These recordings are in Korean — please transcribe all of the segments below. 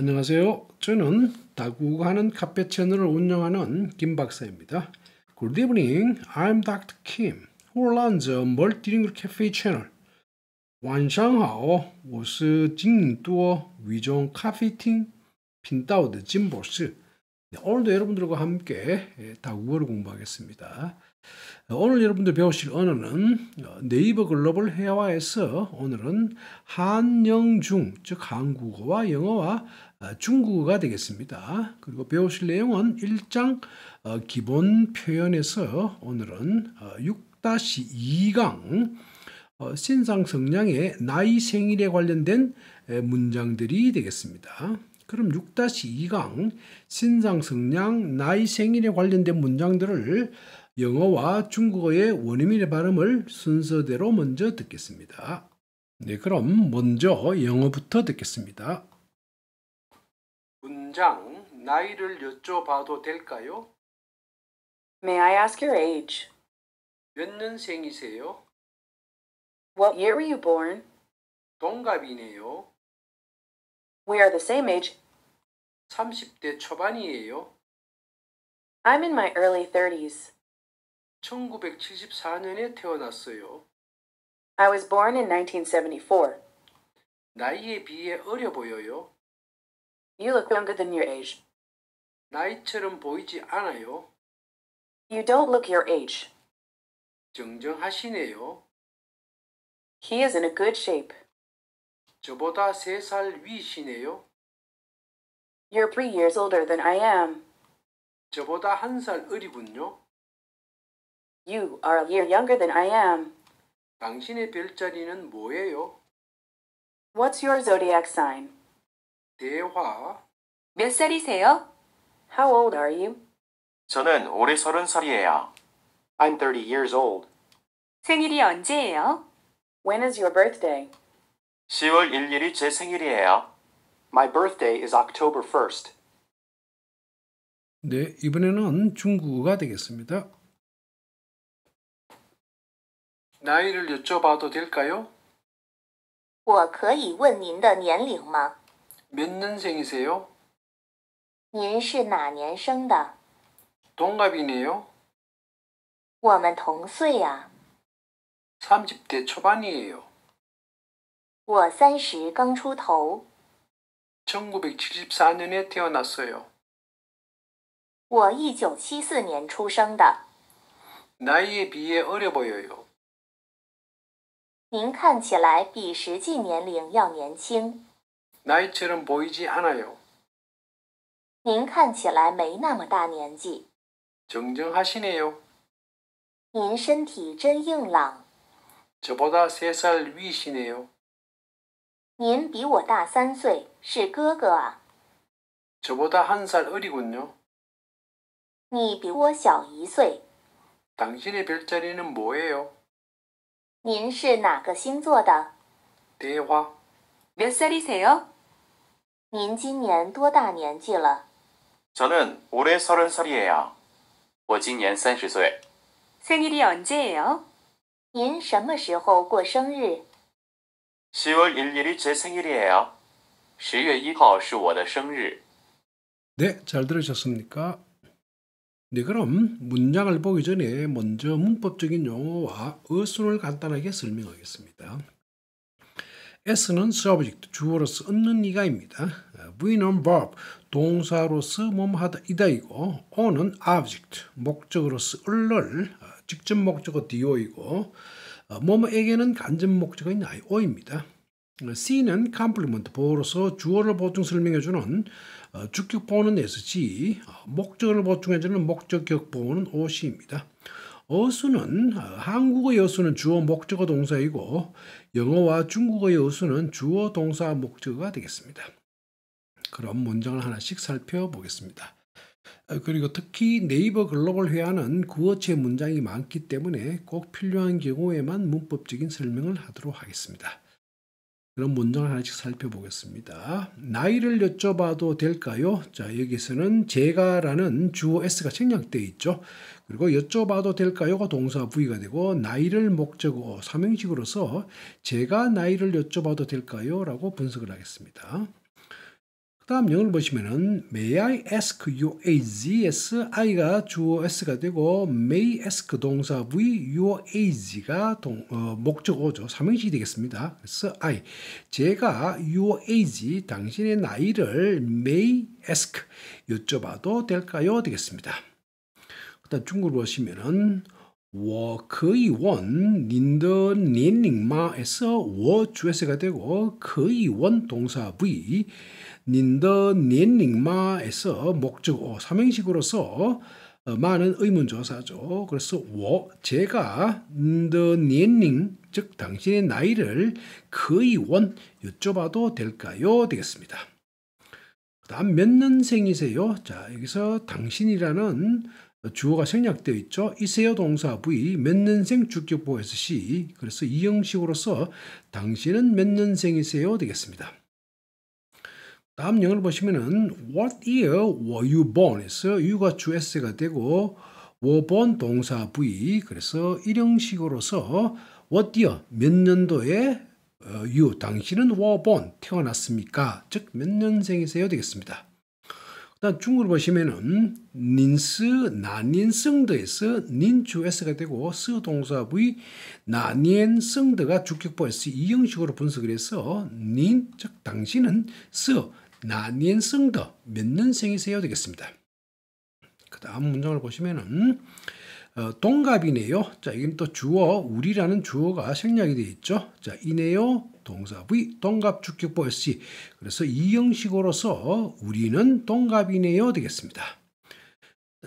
안녕하세요. 저는 다국하는 카페 채널을 운영하는 김 박사입니다. Good evening. I'm Dr. Kim, who runs a multilingual cafe channel. 晚上好我是金多위종咖啡厅频道的金博士 오늘도 여러분들과 함께 예, 다국어를 공부하겠습니다. 어, 오늘 여러분들 배우실 언어는 어, 네이버 글로벌 회화에서 오늘은 한영중 즉 한국어와 영어와 어, 중국어가 되겠습니다. 그리고 배우실 내용은 1장 어, 기본 표현에서 오늘은 6-2강 어, 신상 성량의 나이 생일에 관련된 문장들이 되겠습니다. 그럼 6-2강 신상 성량 나이 생일에 관련된 문장들을 영어와 중국어의 원어민의 발음을 순서대로 먼저 듣겠습니다. 네, 그럼 먼저 영어부터 듣겠습니다. 원장 나이를 여쭤봐도 될까요? May I ask your age? 몇 년생이세요? What year were you born? 동갑이네요. We are the same age. 30대 초반이에요. I'm in my early 30s. 1974년에 태어났어요. I was born in 1974. 나이에 비해 어려 보여요. You look younger than your age. 나이처럼 보이지 않아요. You don't look your age. 정정하시네요. He is in a good shape. 저보다 3살 위이시네요. You're three years older than I am. 저보다 한 어리군요. You are a year younger than I am. 당신의 별자리는 뭐예요? What's your zodiac sign? 대화 몇 살이세요? How old are you? 저는 올해 서른 살이에요. I'm 30 years old. 생일이 언제예요? When is your birthday? 10월 1일이 제 생일이에요. My birthday is October 1st. 네, 이번에는 중국어가 되겠습니다. 나이를 여쭤봐도 될까요? 我可以问您的年龄吗?몇 년생이세요? 您是哪年生的? 동갑이네요. 我们同岁呀. 30대 초반이에요. 我三十刚出头. 1974년에 태어났어요. 我1974年出生的. 나이에 비해 어려 보여요. 您看起来比实际年龄要年轻。 나이처럼 보이지 않아요. 您看起来没那么大年纪。 정정하시네요. 您身体真硬朗。 저보다 세살위시네요您比我大三岁，是哥哥啊。 저보다 한 살 어리군요. 你比我小一岁。 당신의 별자리는 뭐예요? 您是哪个星座的？ 대화. 몇 살이세요? 您今年多大年纪了? 저는 올해 서른 살이에요. 我今年 30岁. 생일이 언제예요? 您什么时候过生日？ 10월 1일이 제 생일이에요. 10월 1号是我的生日. 네, 잘 들으셨습니까? 네, 그럼 문장을 보기 전에 먼저 문법적인 용어와 어순을 간단하게 설명하겠습니다. s는 subject, 주어로서 없는 이가입니다. v는 verb, 동사로서 뭐하다 이다이고 o는 object, 목적으로서 을을, 직접 목적어 do이고 뭐에게는 간접 목적인 io입니다. C는 complement, 보어로서 주어를 보충 설명해주는 주격 보호는 SG, 목적을 보충해주는 목적격 보호는 OC입니다. 어수는 한국어 여수는 주어 목적어 동사이고 영어와 중국어 여수는 주어 동사 목적어가 되겠습니다. 그럼 문장을 하나씩 살펴보겠습니다. 아, 그리고 특히 네이버 글로벌 회화는 구어체 문장이 많기 때문에 꼭 필요한 경우에만 문법적인 설명을 하도록 하겠습니다. 그럼 문장을 하나씩 살펴보겠습니다. 나이를 여쭤봐도 될까요? 자, 여기서는 제가라는 주어 S가 생략되어 있죠. 그리고 여쭤봐도 될까요가 동사 부위가 되고 나이를 목적어 삼형식으로서 제가 나이를 여쭤봐도 될까요라고 분석을 하겠습니다. 그 다음 영어를 보시면은 may I ask your age? s i가 주어 s가 되고 may ask 동사 v your age가 동, 어, 목적어죠 삼형식이 되겠습니다. 그래서 I 제가 your age 당신의 나이를 may ask 여쭤봐도 될까요? 되겠습니다. 일단 중국으로 하시면은 我可以问 그, 닌더 닌링마에서 我 주어세가 되고 可以问 그, 동사 V 닌더 닌링마에서 목적어 삼행식으로서 많은 어, 의문조사죠. 그래서 我 제가 닌더 닌링 즉 당신의 나이를 可以问 그, 여쭤봐도 될까요? 되겠습니다. 그 다음 몇 년생이세요? 자 여기서 당신이라는 주어가 생략되어 있죠. 이세요 동사 V 몇 년생 주격보에서 시 그래서 이 형식으로서 당신은 몇 년생이세요 되겠습니다. 다음 영어를 보시면은 What year were you born? 에서 u 가주 s가 되고 were born 동사 V 그래서 일형식으로서 What year 몇 년도에 어, you 당신은 were born 태어났습니까? 즉 몇 년생이세요 되겠습니다. 중국을 보시면은 닌스 나닌성더에서 닌주에서가 되고 스 동사부의 나닌성더가 주격보에서 이 형식으로 분석을 해서 닌 즉 당신은 스 나닌성더 몇 년생이세요 되겠습니다. 그 다음 문장을 보시면은 어, 동갑이네요. 자, 이건 또 주어 우리라는 주어가 생략이 되어 있죠. 자, 이네요. 동사 V 동갑 주격보 SC. 그래서 이 형식으로서 우리는 동갑이네요 되겠습니다.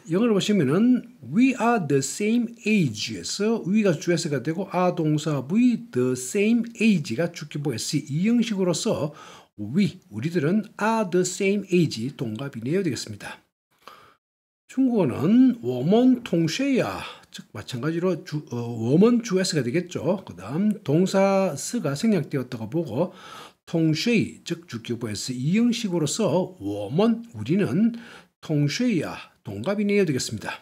영어를 보시면은 we are the same age에서 w 가주에가 되고 a 동사 V the same age가 주격보 SC 이 형식으로서 we 우리들은 are the same age 동갑이네요 되겠습니다. 중국어는 워먼 통쉐야 즉 마찬가지로 주, 어, 워먼 주에스가 되겠죠. 그 다음 동사 스가 생략되었다고 보고 통쉐이 즉 주격부에서 이형식으로서 워먼 우리는 통쉐야 동갑이네요 되겠습니다.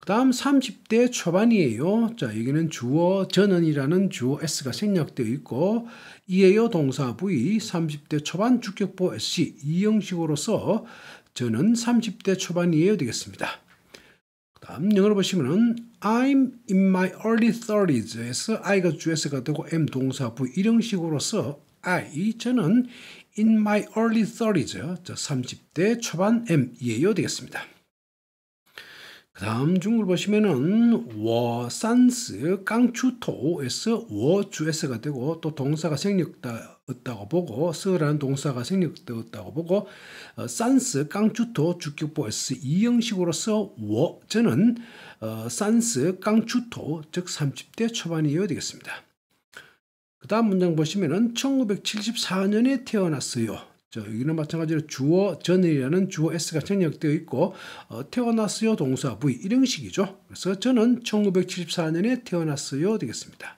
그 다음 30대 초반이에요. 자, 여기는 주어 전원이라는 주어 S가 생략되어 있고 이에요 동사 부 V 30대 초반 주격보 SC 이 형식으로서 저는 30대 초반이에요 되겠습니다. 다음 영어로 보시면 I'm in my early 30s에서 I가 주에서가 되고 M 동사 부 일형식으로서 I 저는 in my early 30s 저 30대 초반 M이에요 되겠습니다. 그 다음 중으로 보시면은 워산스 깡추토에서 워주에서가 되고 또 동사가 생략되었다고 보고 서라는 동사가 생략되었다고 보고 어, 산스 깡추토 주격보에서 이 형식으로서 워 저는 어, 산스 깡추토 즉 30대 초반이어야 되겠습니다. 그 다음 문장 보시면은 1974년에 태어났어요. 자, 여기는 마찬가지로 주어 전이라는 주어 s가 전역되어 있고 어, 태어났어요 동사 v 이 형식이죠. 그래서 저는 1974년에 태어났어요 되겠습니다.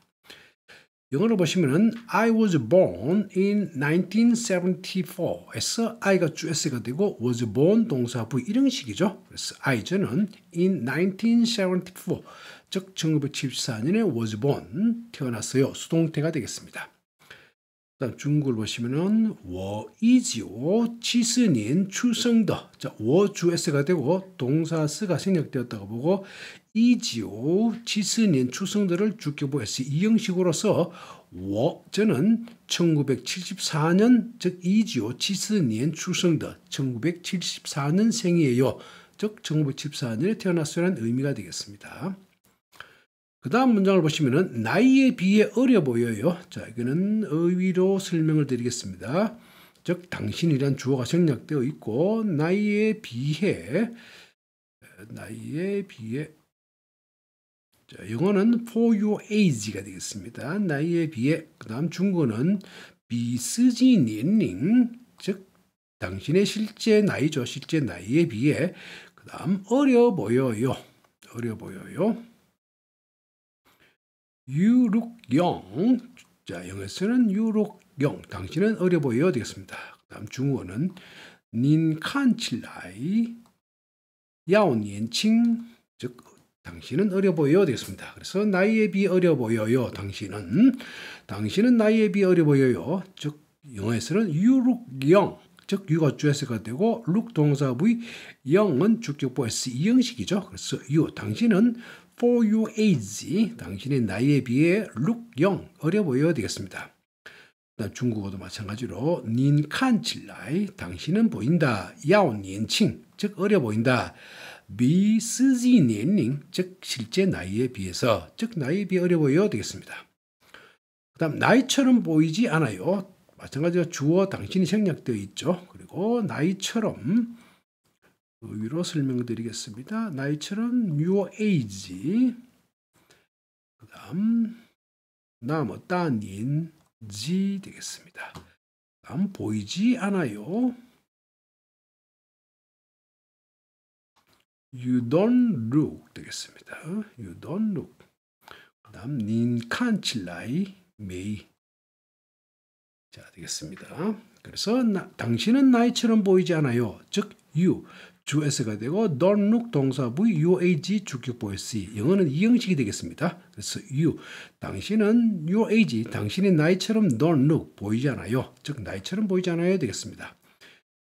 영어로 보시면은 I was born in 1974에서 I가 주 S가 되고 was born 동사 V 이런 식이죠. 그래서 I 저는 in 1974즉 1974년에 was born 태어났어요. 수동태가 되겠습니다. 다음 중국을 보시면은 워이지오 치스닌 추성더 자 워주에스가 되고 동사스가 생략되었다고 보고 이지오 치스닌 추성더를 주격보에스 이 형식으로서 워 저는 1974년 즉 이지오 치스닌 추성더 1974년 생이에요 즉 1974년에 태어났으라는 의미가 되겠습니다. 그 다음 문장을 보시면은 나이에 비해 어려 보여요. 자, 이거는 의위로 설명을 드리겠습니다. 즉, 당신이란 주어가 생략되어 있고, 나이에 비해, 나이에 비해, 자, 영어는 for your age가 되겠습니다. 나이에 비해, 그 다음 중국어는 비스지 년링, 즉, 당신의 실제 나이죠. 실제 나이에 비해, 그 다음 어려 보여요. 어려 보여요. 유룩영. 자, 영에서는 유룩영. 당신은 어려 보여야 되겠습니다. 그 다음 중국어는 닌칸칠라이 야오니엔칭. 즉, 당신은 어려 보여야 되겠습니다. 그래서 나이에 비 어려 보여요. 당신은. 당신은 나이에 비 어려 보여요. 즉, 영어에서는 유룩영. 즉 유가 주어서가 되고 룩 동사 부의 영은 주격보 S 이형식이죠. 그래서 유 당신은 for your age, 당신의 나이에 비해 look young, 어려 보여야 되겠습니다. 중국어도 마찬가지로 닌칸칠라이, 당신은 보인다, 야오닌칭즉 어려 보인다, 미스지닌엔닝즉 실제 나이에 비해서, 즉 나이에 비해 어려 보여 되겠습니다. 그 다음 나이처럼 보이지 않아요. 마찬가지로 주어 당신이 생략되어 있죠. 그리고 나이처럼 위로 설명드리겠습니다. 나이처럼 뉴 에이지 그 다음 나머 따닌 지 되겠습니다. 다음 보이지 않아요. You don't look 되겠습니다. You don't look. 그 다음 닌 칸칠라이 메이 자 되겠습니다. 그래서 나, 당신은 나이처럼 보이지 않아요. 즉 you 주S가 되고 dornuk 동사부 UAG 주격보의 C 영어는 이 형식이 되겠습니다. 그래서 you 당신은 UAG 당신이 나이처럼 dornuk 보이잖아요즉 나이처럼 보이잖아요 되겠습니다.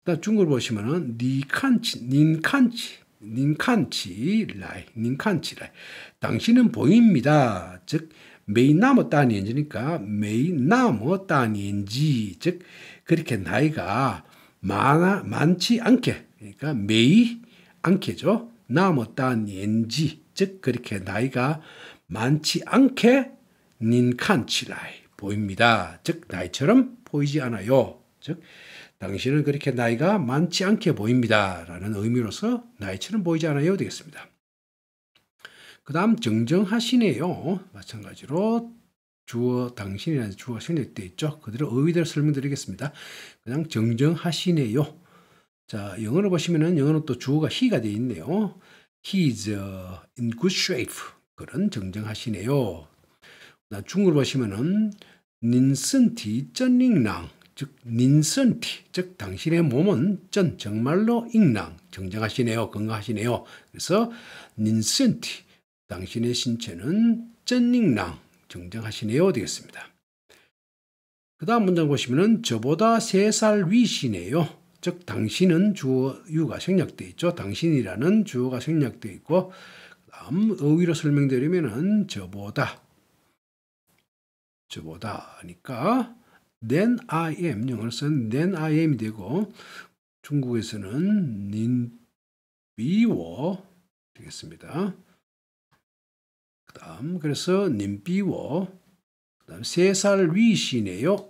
다 중국을 보시면은 니칸치 닌칸치 닌칸치 라이 닌칸치 라이 당신은 보입니다. 즉 메이나모 따니엔지니까 메이나모 따니엔지 즉 그렇게 나이가 많아 많지 않게 그러니까 매이 않게죠. 남았단 엔지 즉 그렇게 나이가 많지 않게 닌칸치라이 보입니다. 즉 나이처럼 보이지 않아요. 즉 당신은 그렇게 나이가 많지 않게 보입니다. 라는 의미로서 나이처럼 보이지 않아요. 되겠습니다. 그 다음 정정하시네요. 마찬가지로 주어 당신이라는 주어 생략돼 있죠. 그대로 의의대로 설명드리겠습니다. 그냥 정정하시네요. 자, 영어로 보시면은 영어는 또 주어가 he가 되어 있네요. He is uh, in good shape. 그런 정정하시네요. 나 중국어 보시면은 닌슨티 쩐닝낭 즉 닌슨티 즉 당신의 몸은 쩐 정말로 잉낭 정정하시네요. 건강하시네요. 그래서 닌슨티 당신의 신체는 쩐닝낭 정정하시네요. 되겠습니다. 그 다음 문장 보시면은 저보다 세 살 위시네요. 즉 당신은 주어유가 생략돼 있죠. 당신이라는 주어가 생략돼 있고 다음 어휘로 설명드리면은 저보다 저보다 하니까 then I am 영어로 쓴 then I am이 되고 중국에서는 닌 비워 되겠습니다. 그 다음 그래서 님 비워 그 다음 세 살 위시네요.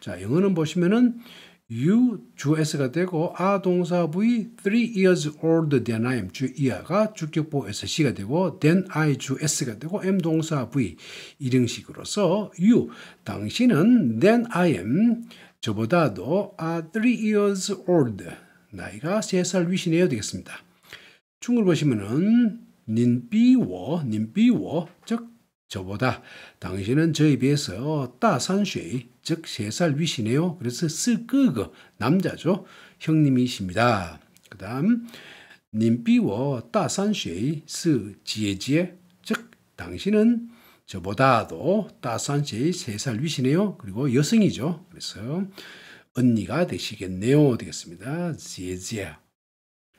자, 영어는 보시면은 you 주에서가 되고 아 동사 부위 3 years old than I am 주 이하가 주격보 sc가 되고 than I 주 s가 되고 m 동사 부위 이런 식으로서 you 당신은 than I am 저보다도 아3 years old 나이가 3살 위시네요 되겠습니다. 중을 보시면은 닌비워 닌비워 즉 저보다 당신은 저에 비해서 따산쉐이 즉 세 살 위시네요. 그래서 스끄거 남자죠. 형님이십니다. 그 다음 님비워 따산쉐이 스지에지에 즉 당신은 저보다도 따산쉐이 세 살 위시네요. 그리고 여성이죠. 그래서 언니가 되시겠네요. 되겠습니다. 지에지에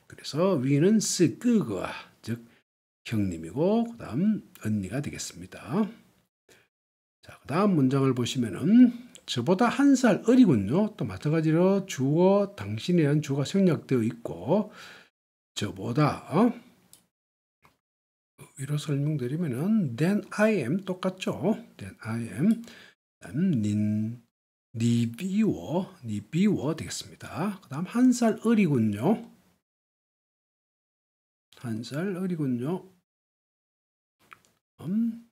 그래서 위는 스끄거 즉 형님이고 그 다음 언니가 되겠습니다. 자, 그 다음 문장을 보시면은 저보다 한 살 어리군요. 또 마찬가지로 주어 당신이란 주가 생략되어 있고 저보다 어? 위로 설명드리면은 then I am 똑같죠. then I am 닌 니비워 니비워 되겠습니다. 그 다음 한 살 어리군요. 한 살 어리군요. 음,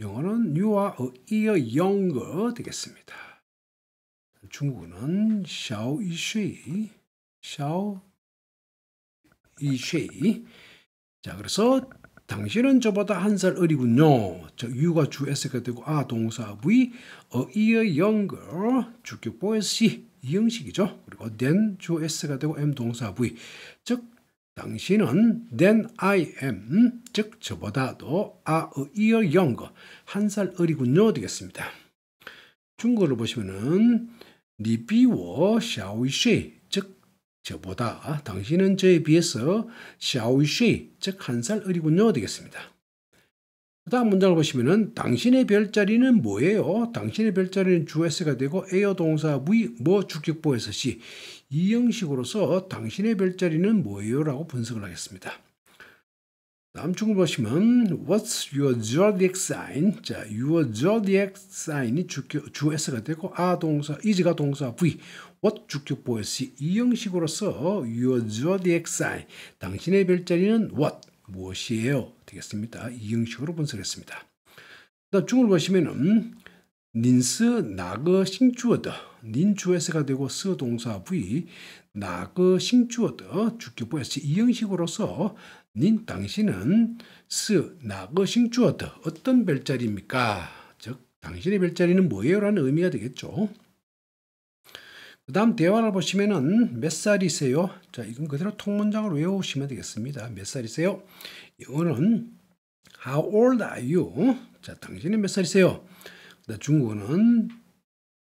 영어는 new와 이어 younger 되겠습니다. 중국어는 샤오 이쉐이, 샤오 이쉐이. 자, 그래서 당신은 저보다 한 살 어리군요. 저 유가 주 S가 되고 아 동사 V, 어 이어 younger 주격보의 이형식이죠. 그리고 then 주 S가 되고 M 동사 V. 즉 당신은 than I am, 즉 저보다도 a year younger, 한살 어리군요 되겠습니다. 중국어를 보시면은 니비워 샤오이쉐, 즉 저보다 당신은 저에 비해서 샤오이쉐, 즉한 살 어리군요 되겠습니다. 그 다음 문장을 보시면은 당신의 별자리는 뭐예요? 당신의 별자리는 주어가 되고 에어 동사 V 뭐 주격보에서 시이 형식으로서 당신의 별자리는 뭐예요? 라고 분석을 하겠습니다. 다음 을 보시면 What's your zodiac sign? 자, your zodiac sign이 주격, 가 되고 아 동사, is가 동사, v What 주격 보였이 이 형식으로서 your zodiac sign 당신의 별자리는 what 무엇이에요? 되겠습니다. 이 형식으로 분석했습니다. 다 중을 보시면 닌스 나그 싱추어드 닌주에서가 되고 스동사 부위 나그 싱주어드 주기부에서 이 형식으로서 닌 당신은 스 나그 싱주어드 어떤 별자리입니까? 즉 당신의 별자리는 뭐예요? 라는 의미가 되겠죠. 그 다음 대화를 보시면은 몇 살이세요? 자 이건 그대로 통문장을 외우시면 되겠습니다. 몇 살이세요? 영어는 How old are you? 자당신은몇 살이세요? 중국어는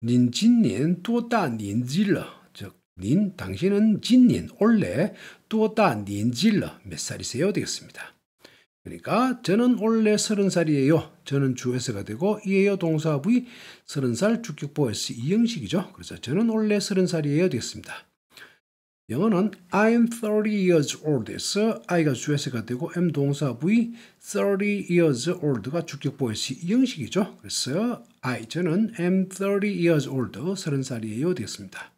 您今年 多大年纪了？즉, 您 당신은 今年 원래 多大年纪了?몇 살이세요? 되겠습니다. 그러니까 저는 올래 서른 살이에요. 저는 주회서가 되고 이에요 동사부의 서른 살 주격보에서 이형식이죠. 그래서 저는 올래 서른 살이에요 되겠습니다. 영어는 I'm 30 years old에서 I가 주어가 되고 M 동사 부의 30 years old가 주격보이 형식이죠. 그래서 I 저는 am 30 years old 30살이에요 되겠습니다.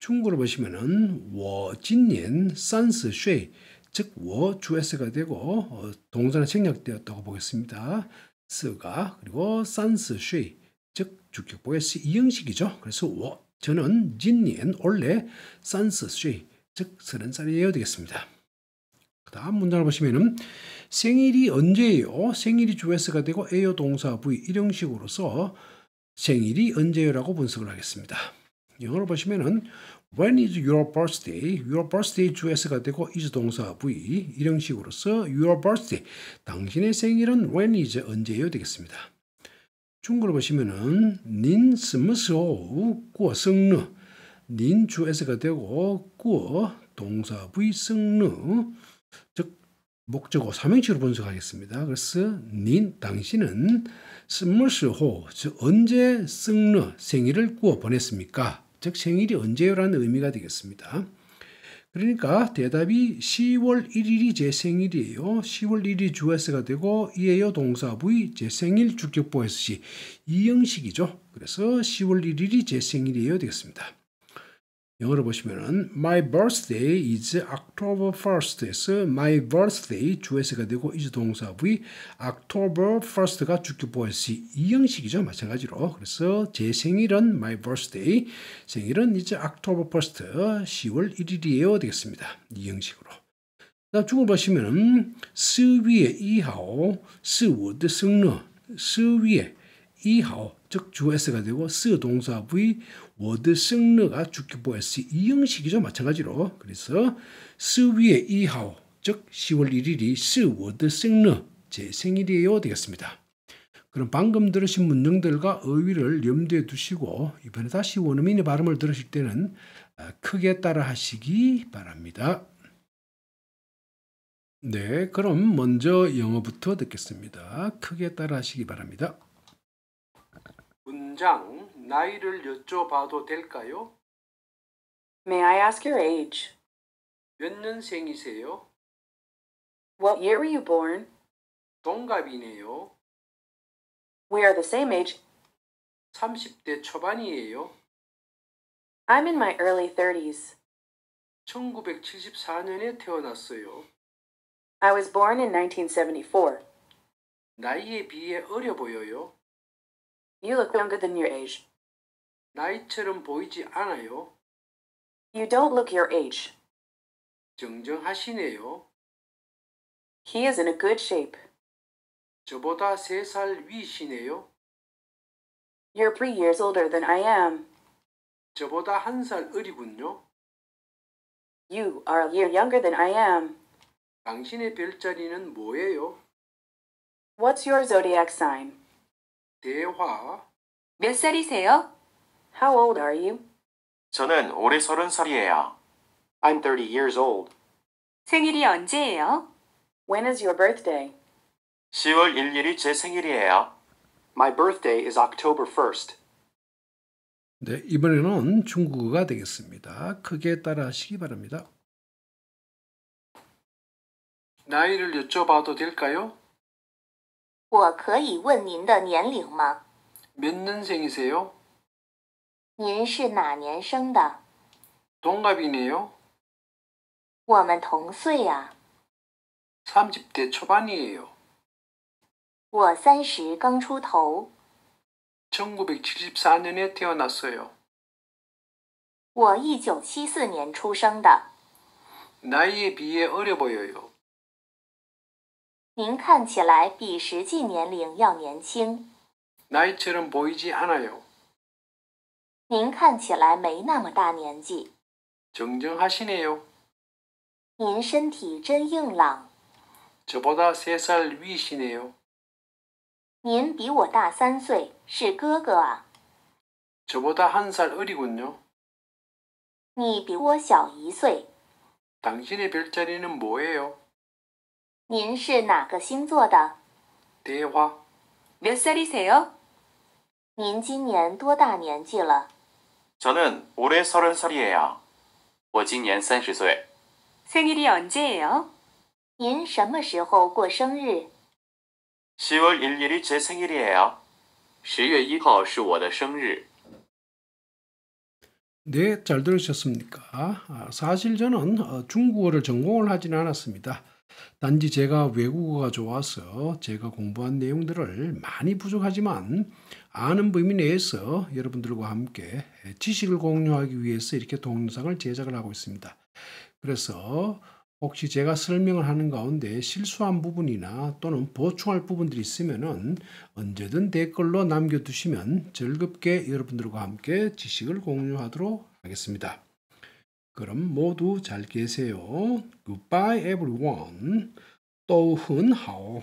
중국어로 보시면은 워진년 산스 쉐이 즉워 주어가 되고 어, 동사는 생략되었다고 보겠습니다. 스가 그리고 산스 쉐이 즉주격보이 형식이죠. 그래서 워 저는 진니엔 원래 산스쉬 즉 서른 살이에요 되겠습니다. 그 다음 문장을 보시면 생일이 언제예요? 생일이 주어스가 되고 에요 동사 부위 일용식으로서 생일이 언제요라고 분석을 하겠습니다. 영어로 보시면 When is your birthday? Your birthday 주어스가 되고 is 동사 부위 일용식으로서 your birthday 당신의 생일은 when is 언제예요 되겠습니다. 중국어 보시면은 닌 스무스오 우구어승느닌 주에서가 되고 구어 동사 부이승느즉 목적어 삼행시로 분석하겠습니다. 그래서 닌 당신은 스무스호 즉 언제 승느 생일을 구어 보냈습니까? 즉 생일이 언제요라는 의미가 되겠습니다. 그러니까 대답이 10월 1일이 제 생일이에요. 10월 1일이 주어스가 되고 이에요 동사 부의 제 생일 주격보 SC 이 형식이죠. 그래서 10월 1일이 제 생일이에요 되겠습니다. 영어로 보시면은 My birthday is October 1st에서 My birthday 주어가 되고 is 동사 부의 October 1st가 주격보이시 이 형식이죠 마찬가지로 그래서 제 생일은 My birthday 생일은 이제 October 1st 10월 1일이에요 되겠습니다 이 형식으로 다음 중을 보시면은 스위에 이하오 스우드 승러 스위에 이하오 즉 주어가 되고 스 동사 부의 워드 승르가 주기보 S 이 형식이죠. 마찬가지로. 그래서 스위의 이하오 즉 10월 1일이 스워드 승르 제 생일이에요 되겠습니다. 그럼 방금 들으신 문장들과 어휘를 염두에 두시고 이번에 다시 원어민의 발음을 들으실 때는 아, 크게 따라 하시기 바랍니다. 네, 그럼 먼저 영어부터 듣겠습니다. 크게 따라 하시기 바랍니다. 문장 나이를 여쭤봐도 될까요? May I ask your age? 몇 년생이세요? What year were you born? 동갑이네요. We are the same age. 30대 초반이에요. I'm in my early 30s. 1974년에 태어났어요. I was born in 1974. 나이에 비해 어려 보여요. You look younger than your age. 나이처럼 보이지 않아요. You don't look your age. 정정하시네요. He is in a good shape. 저보다 3살 위이시네요. You're three years older than I am. 저보다 한살 어리군요. You are a year younger than I am. 당신의 별자리는 뭐예요? What's your zodiac sign? 대화. 몇 살이세요? How old are you? 저는 올해 서른 살이에요. I'm 30 years old. 생일이 언제예요? When is your birthday? 10월 1일이 제 생일이에요. My birthday is October 1st. 네, 이번에는 중국어가 되겠습니다. 크게 따라하시기 바랍니다. 나이를 여쭤봐도 될까요? 我可以问您的年龄吗？몇 년생이세요? 您是哪年生的？동갑이네요. 我们同岁呀、 30대 초반이에요. 我三十刚出头， 1974년에 태어났어요. 我一九七四年出生的。 나이에 비해 어려 보여요. 您看起来比实际年龄要年轻。나이처럼 보이지 않아요. 您看起来没那么大年纪。정정하시네요。 您身体真硬朗。저보다세살위시네요。 您比我大三岁，是哥哥啊。저보다한살어리군요。 你比我小一岁。 당신의 별자리는 뭐예요? 您是哪个星座的? 대화. 몇 살이세요? 您今年多大年纪了? 저는 올해 서른 살이에요. 我今年 30岁. 생일이 언제예요? 您什么时候过生日? 10월 1일이 제 생일이에요. 10월 1号是我的生日. 네, 잘 들으셨습니까? 아, 사실 저는 어, 중국어를 전공을 하진 않았습니다. 단지 제가 외국어가 좋아서 제가 공부한 내용들을 많이 부족하지만 아는 범위 내에서 여러분들과 함께 지식을 공유하기 위해서 이렇게 동영상을 제작을 하고 있습니다. 그래서 혹시 제가 설명을 하는 가운데 실수한 부분이나 또는 보충할 부분들이 있으면 언제든 댓글로 남겨두시면 즐겁게 여러분들과 함께 지식을 공유하도록 하겠습니다. 그럼 모두 잘 계세요. Goodbye everyone. 또훈하오.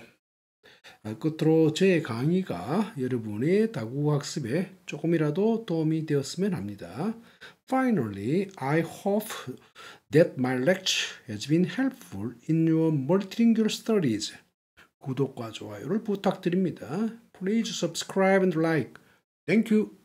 끝으로 저의 강의가 여러분의 다국어학습에 조금이라도 도움이 되었으면 합니다. Finally, I hope that my lecture has been helpful in your multilingual studies. 구독과 좋아요를 부탁드립니다. Please subscribe and like. Thank you.